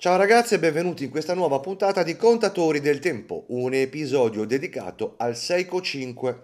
Ciao ragazzi e benvenuti in questa nuova puntata di Contatori del Tempo, un episodio dedicato al Seiko 5.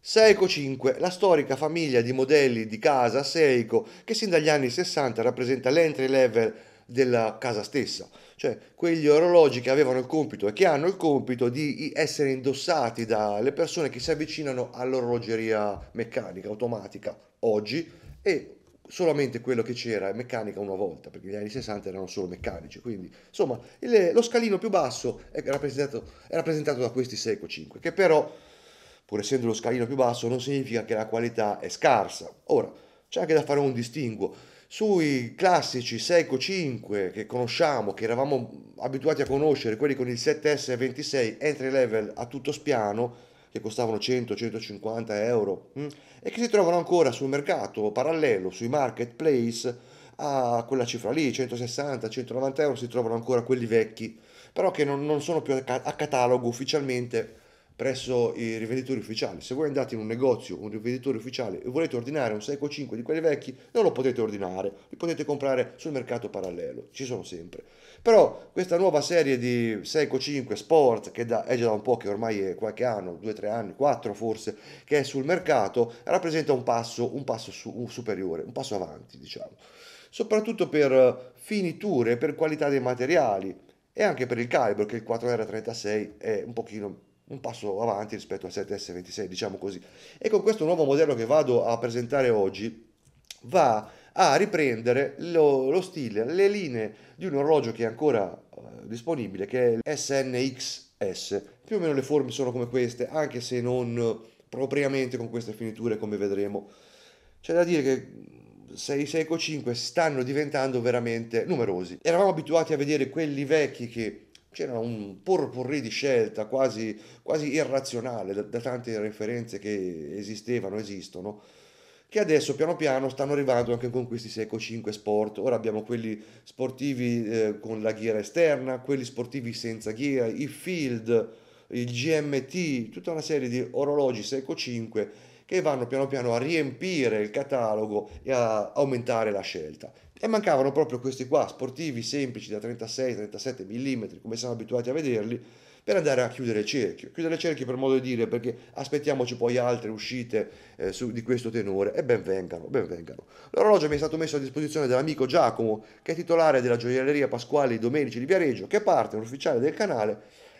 Seiko 5, la storica famiglia di modelli di casa Seiko che sin dagli anni 60 rappresenta l'entry level della casa stessa, cioè quegli orologi che avevano il compito e che hanno il compito di essere indossati dalle persone che si avvicinano all'orologeria meccanica, automatica, oggi e solamente quello che c'era è meccanica una volta, perché gli anni 60 erano solo meccanici, quindi insomma il, lo scalino più basso è rappresentato, è rappresentato da questi Seiko 5, che però pur essendo lo scalino più basso non significa che la qualità è scarsa. Ora, c'è anche da fare un distinguo sui classici Seiko 5 che conosciamo, che eravamo abituati a conoscere, quelli con il 7S26 entry level a tutto spiano, che costavano 100-150 euro mm, e che si trovano ancora sul mercato parallelo, sui marketplace, a quella cifra lì, 160-190 euro si trovano ancora quelli vecchi, però che non, sono più a catalogo ufficialmente presso i rivenditori ufficiali. Se voi andate in un negozio, un rivenditore ufficiale e volete ordinare un Seiko 5 di quelli vecchi, non lo potete ordinare, li potete comprare sul mercato parallelo, ci sono sempre. Però questa nuova serie di Seiko 5 Sport, che da, è già da un po' che ormai è qualche anno, 2-3 anni, 4 forse, che è sul mercato, rappresenta un passo, un passo su, un superiore, un passo avanti, diciamo. Soprattutto per finiture, per qualità dei materiali e anche per il calibro, che il 4R36 è un pochino un passo avanti rispetto al 7S26, diciamo così. E con questo nuovo modello che vado a presentare oggi, va a riprendere lo, lo stile, le linee di un orologio che è ancora eh, disponibile, che è il SNXS. Più o meno le forme sono come queste, anche se non propriamente con queste finiture come vedremo. C'è da dire che 6, 6 5 stanno diventando veramente numerosi. Eravamo abituati a vedere quelli vecchi che c'era un porporrì di scelta quasi, quasi irrazionale da, da, tante referenze che esistevano, esistono, che adesso piano piano stanno arrivando anche con questi Seco 5 Sport. Ora abbiamo quelli sportivi eh, con la ghiera esterna, quelli sportivi senza ghiera, i field, il GMT, tutta una serie di orologi Seco 5 che vanno piano piano a riempire il catalogo e a aumentare la scelta. E mancavano proprio questi qua, sportivi semplici da 36-37 mm, come siamo abituati a vederli, per andare a chiudere il cerchio. Chiudere il cerchio per modo di dire, perché aspettiamoci poi altre uscite eh, su, di questo tenore e ben vengano, ben vengano. L'orologio mi è stato messo a disposizione dall'amico Giacomo, che è titolare della gioielleria Pasquali Domenici di Viareggio, che è partner ufficiale del canale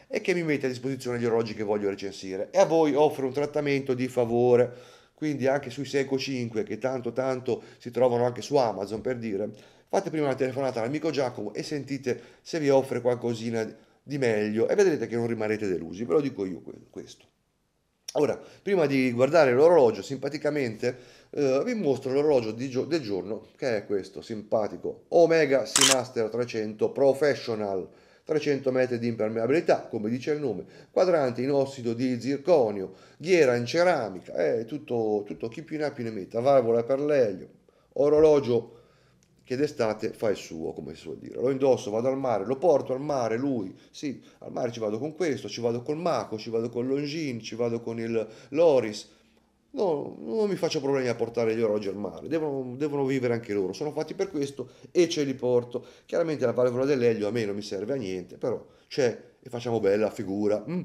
e che mi mette a disposizione gli orologi che voglio recensire. E a voi offre un trattamento di favore, quindi anche sui Seiko 5 che tanto tanto si trovano anche su Amazon per dire, fate prima una telefonata all'amico Giacomo e sentite se vi offre qualcosina di meglio e vedrete che non rimarrete delusi, ve lo dico io questo. Ora, prima di guardare l'orologio, simpaticamente eh, vi mostro l'orologio gio- del giorno, che è questo, simpatico, Omega Seamaster 300 Professional 300 metri di impermeabilità, come dice il nome, quadrante in ossido di zirconio, ghiera in ceramica, eh, tutto, tutto chi più ne ha più ne metta, valvola per l'elio, orologio che d'estate fa il suo, come si suol dire. Lo indosso, vado al mare, lo porto al mare, lui, sì, al mare ci vado con questo, ci vado col Maco, ci vado con Longin, ci vado con il Loris, No, non mi faccio problemi a portare gli orologi al mare, devono, devono, vivere anche loro, sono fatti per questo e ce li porto. Chiaramente la valvola dell'elio a me non mi serve a niente, però c'è e facciamo bella figura. Mm.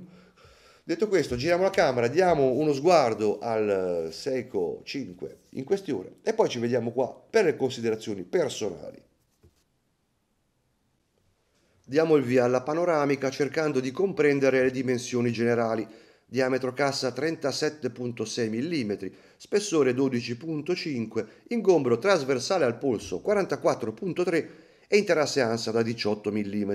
Detto questo, giriamo la camera, diamo uno sguardo al Seiko 5 in questione e poi ci vediamo qua per le considerazioni personali. Diamo il via alla panoramica cercando di comprendere le dimensioni generali diametro cassa 37.6 mm, spessore 12.5, ingombro trasversale al polso 44.3 e interasse ansa da 18 mm.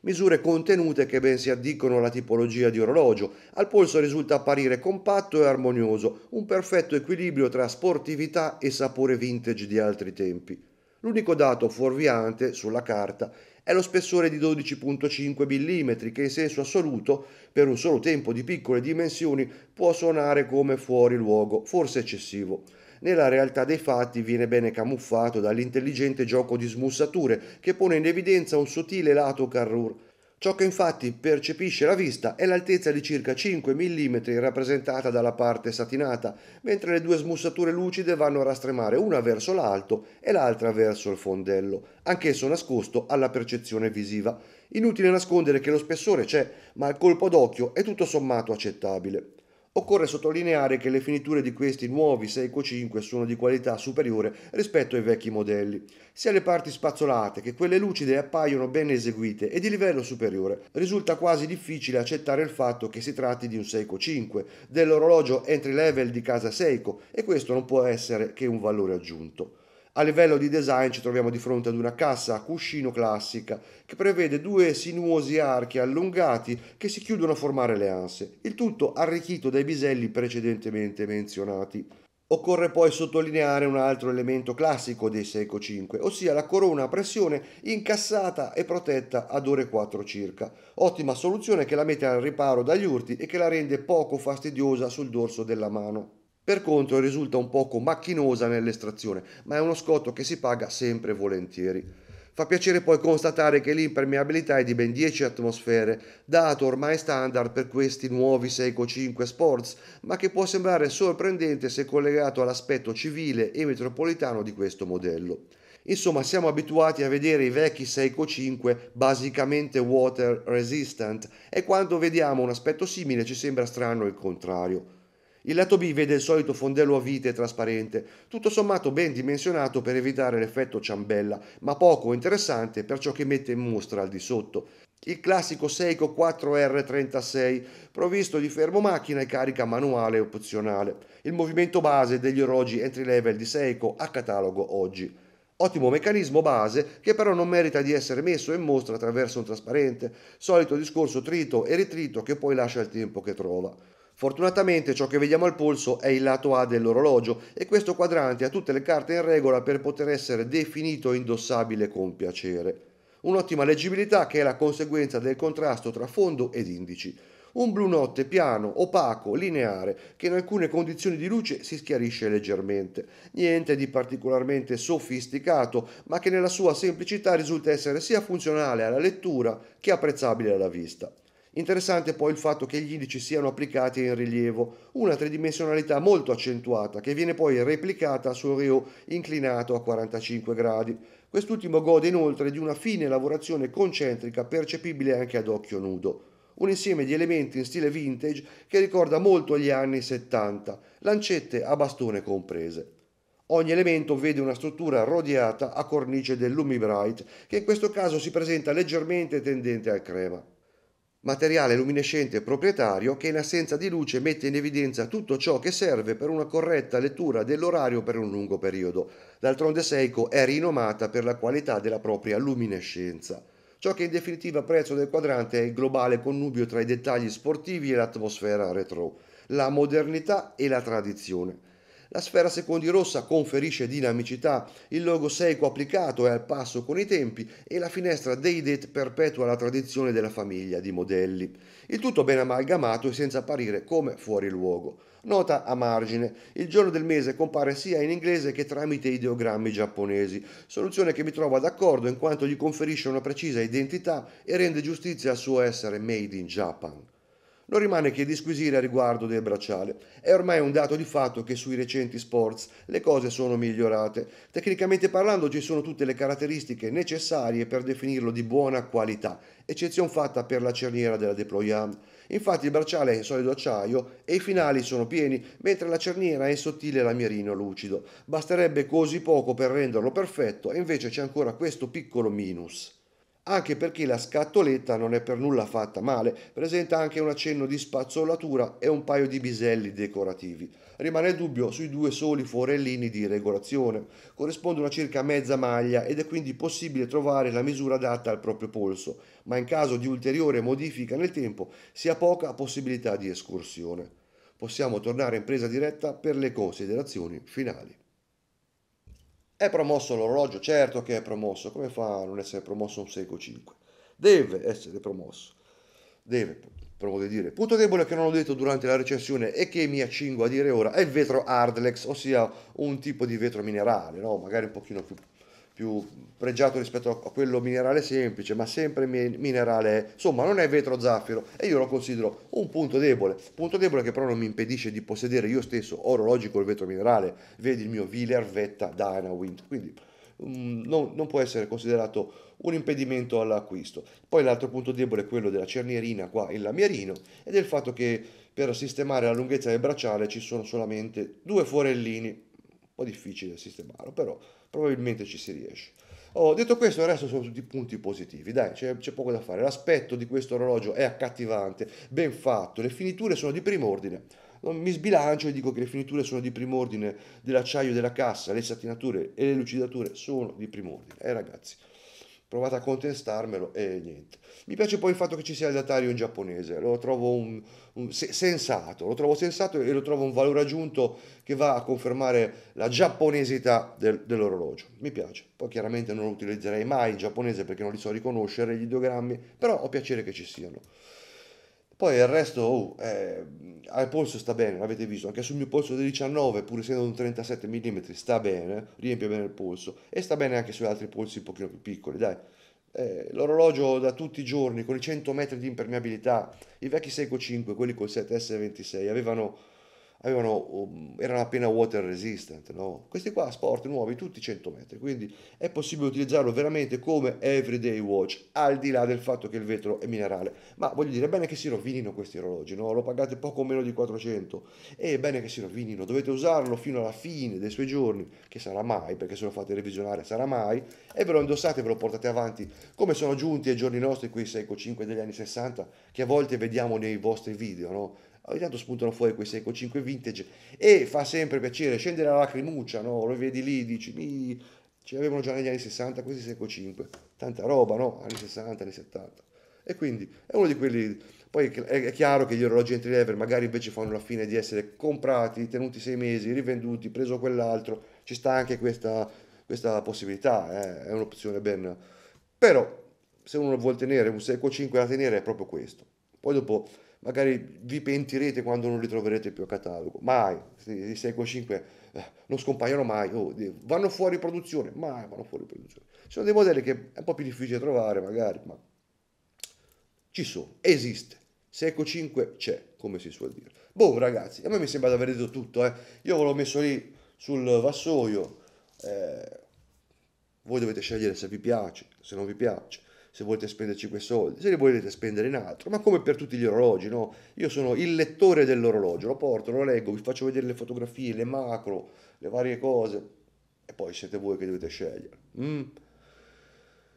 Misure contenute che ben si addicono alla tipologia di orologio. Al polso risulta apparire compatto e armonioso, un perfetto equilibrio tra sportività e sapore vintage di altri tempi. L'unico dato fuorviante sulla carta è lo spessore di 12.5 mm che in senso assoluto, per un solo tempo di piccole dimensioni, può suonare come fuori luogo, forse eccessivo. Nella realtà dei fatti viene bene camuffato dall'intelligente gioco di smussature che pone in evidenza un sottile lato Carrure. Ciò che infatti percepisce la vista è l'altezza di circa 5 mm rappresentata dalla parte satinata, mentre le due smussature lucide vanno a rastremare una verso l'alto e l'altra verso il fondello, anch'esso nascosto alla percezione visiva. Inutile nascondere che lo spessore c'è, ma il colpo d'occhio è tutto sommato accettabile. Occorre sottolineare che le finiture di questi nuovi Seiko 5 sono di qualità superiore rispetto ai vecchi modelli. Sia le parti spazzolate che quelle lucide appaiono ben eseguite e di livello superiore. Risulta quasi difficile accettare il fatto che si tratti di un Seiko 5, dell'orologio entry level di casa Seiko, e questo non può essere che un valore aggiunto. A livello di design ci troviamo di fronte ad una cassa a cuscino classica che prevede due sinuosi archi allungati che si chiudono a formare le anse, il tutto arricchito dai biselli precedentemente menzionati. Occorre poi sottolineare un altro elemento classico dei Seiko 5, ossia la corona a pressione incassata e protetta ad ore 4 circa. Ottima soluzione che la mette al riparo dagli urti e che la rende poco fastidiosa sul dorso della mano. Per contro risulta un poco macchinosa nell'estrazione, ma è uno scotto che si paga sempre volentieri. Fa piacere poi constatare che l'impermeabilità è di ben 10 atmosfere, dato ormai standard per questi nuovi Seiko 5 Sports, ma che può sembrare sorprendente se collegato all'aspetto civile e metropolitano di questo modello. Insomma, siamo abituati a vedere i vecchi Seiko 5 basicamente water resistant e quando vediamo un aspetto simile ci sembra strano il contrario. Il lato B vede il solito fondello a vite trasparente, tutto sommato ben dimensionato per evitare l'effetto ciambella, ma poco interessante per ciò che mette in mostra al di sotto. Il classico Seiko 4R36, provvisto di fermo macchina e carica manuale opzionale. Il movimento base degli orologi entry level di Seiko a catalogo oggi. Ottimo meccanismo base che però non merita di essere messo in mostra attraverso un trasparente, solito discorso trito e ritrito che poi lascia il tempo che trova. Fortunatamente ciò che vediamo al polso è il lato A dell'orologio e questo quadrante ha tutte le carte in regola per poter essere definito indossabile con piacere. Un'ottima leggibilità che è la conseguenza del contrasto tra fondo ed indici. Un blu notte piano, opaco, lineare, che in alcune condizioni di luce si schiarisce leggermente. Niente di particolarmente sofisticato, ma che nella sua semplicità risulta essere sia funzionale alla lettura che apprezzabile alla vista. Interessante poi il fatto che gli indici siano applicati in rilievo, una tridimensionalità molto accentuata che viene poi replicata sul reo inclinato a 45 gradi. Quest'ultimo gode inoltre di una fine lavorazione concentrica percepibile anche ad occhio nudo. Un insieme di elementi in stile vintage che ricorda molto gli anni 70, lancette a bastone comprese. Ogni elemento vede una struttura rodeata a cornice del Lumibrite, che in questo caso si presenta leggermente tendente al crema materiale luminescente proprietario che in assenza di luce mette in evidenza tutto ciò che serve per una corretta lettura dell'orario per un lungo periodo. D'altronde Seiko è rinomata per la qualità della propria luminescenza. Ciò che in definitiva prezzo del quadrante è il globale connubio tra i dettagli sportivi e l'atmosfera retro, la modernità e la tradizione. La sfera secondi rossa conferisce dinamicità, il logo seico applicato è al passo con i tempi e la finestra dei Deidet perpetua la tradizione della famiglia di modelli. Il tutto ben amalgamato e senza apparire come fuori luogo. Nota a margine, il giorno del mese compare sia in inglese che tramite ideogrammi giapponesi, soluzione che mi trovo d'accordo in quanto gli conferisce una precisa identità e rende giustizia al suo essere made in Japan non rimane che disquisire a riguardo del bracciale. È ormai un dato di fatto che sui recenti sports le cose sono migliorate. Tecnicamente parlando ci sono tutte le caratteristiche necessarie per definirlo di buona qualità, eccezione fatta per la cerniera della deployant. Infatti il bracciale è solido acciaio e i finali sono pieni, mentre la cerniera è sottile lamierino lucido. Basterebbe così poco per renderlo perfetto e invece c'è ancora questo piccolo minus anche perché la scatoletta non è per nulla fatta male, presenta anche un accenno di spazzolatura e un paio di biselli decorativi. Rimane il dubbio sui due soli forellini di regolazione, corrispondono a circa mezza maglia ed è quindi possibile trovare la misura adatta al proprio polso, ma in caso di ulteriore modifica nel tempo si ha poca possibilità di escursione. Possiamo tornare in presa diretta per le considerazioni finali. È promosso l'orologio? Certo che è promosso, come fa a non essere promosso un Seiko 5? Deve essere promosso, deve provo a dire. Punto debole che non ho detto durante la recensione e che mi accingo a dire ora è il vetro Hardlex, ossia un tipo di vetro minerale, no? magari un pochino più più pregiato rispetto a quello minerale semplice, ma sempre minerale, insomma non è vetro zaffiro e io lo considero un punto debole, punto debole che però non mi impedisce di possedere io stesso orologi col vetro minerale, vedi il mio Wheeler Vetta Dynawind, quindi um, non, non può essere considerato un impedimento all'acquisto. Poi l'altro punto debole è quello della cernierina qua in lamierino ed è il fatto che per sistemare la lunghezza del bracciale ci sono solamente due forellini, un po' difficile sistemarlo però probabilmente ci si riesce. Oh, detto questo, il resto sono tutti punti positivi, dai, c'è, c'è, poco da fare. L'aspetto di questo orologio è accattivante, ben fatto, le finiture sono di primo ordine. Non mi sbilancio e dico che le finiture sono di primo ordine dell'acciaio della cassa, le satinature e le lucidature sono di primo ordine. Eh ragazzi, provate a contestarmelo e niente. Mi piace poi il fatto che ci sia il datario in giapponese, lo trovo un, un, sensato, lo trovo sensato e lo trovo un valore aggiunto che va a confermare la giapponesità del, dell'orologio. Mi piace. Poi chiaramente non lo utilizzerei mai in giapponese perché non li so riconoscere gli ideogrammi, però ho piacere che ci siano. Poi il resto, oh, eh, al polso sta bene, l'avete visto, anche sul mio polso del 19, pur essendo un 37 mm, sta bene, riempie bene il polso e sta bene anche sugli altri polsi un pochino più piccoli, dai. Eh, l'orologio da tutti i giorni con i 100 metri di impermeabilità, i vecchi Seiko 5, quelli col 7S26, avevano avevano, um, erano appena water resistant. No? Questi qua sport nuovi, tutti 100 metri, quindi è possibile utilizzarlo veramente come everyday watch, al di là del fatto che il vetro è minerale. Ma voglio dire, è bene che si rovinino questi orologi, no? lo pagate poco meno di 400 e è bene che si rovinino, dovete usarlo fino alla fine dei suoi giorni, che sarà mai, perché se lo fate revisionare sarà mai, e ve lo indossate e ve lo portate avanti, come sono giunti ai giorni nostri, quei 6 o 5 degli anni 60, che a volte vediamo nei vostri video, no? ogni tanto spuntano fuori questi Eco 5 vintage e fa sempre piacere scendere la lacrimuccia, no? lo vedi lì, dici, mi... ce l'avevano già negli anni 60 questi Eco 5, tanta roba, no? anni 60, anni 70. E quindi è uno di quelli, poi è chiaro che gli orologi entry level magari invece fanno la fine di essere comprati, tenuti sei mesi, rivenduti, preso quell'altro, ci sta anche questa, questa possibilità, eh? è un'opzione ben... Però se uno vuole tenere un Seco 5 da tenere è proprio questo. Poi dopo magari vi pentirete quando non li troverete più a catalogo, mai, i 6,5 eh, non scompaiono mai, oh, vanno fuori produzione, mai vanno fuori produzione. Ci Sono dei modelli che è un po' più difficile trovare magari, ma ci sono, esiste. 6,5 c'è, come si suol dire. Boh ragazzi, a me mi sembra di aver detto tutto, eh. io ve l'ho messo lì sul vassoio, eh, voi dovete scegliere se vi piace, se non vi piace se volete spenderci quei soldi, se li volete spendere in altro, ma come per tutti gli orologi, no? Io sono il lettore dell'orologio, lo porto, lo leggo, vi faccio vedere le fotografie, le macro, le varie cose, e poi siete voi che dovete scegliere. Mm.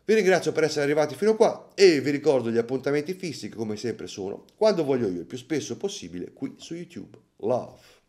Vi ringrazio per essere arrivati fino a qua e vi ricordo gli appuntamenti fissi che come sempre sono, quando voglio io, il più spesso possibile, qui su YouTube. Love.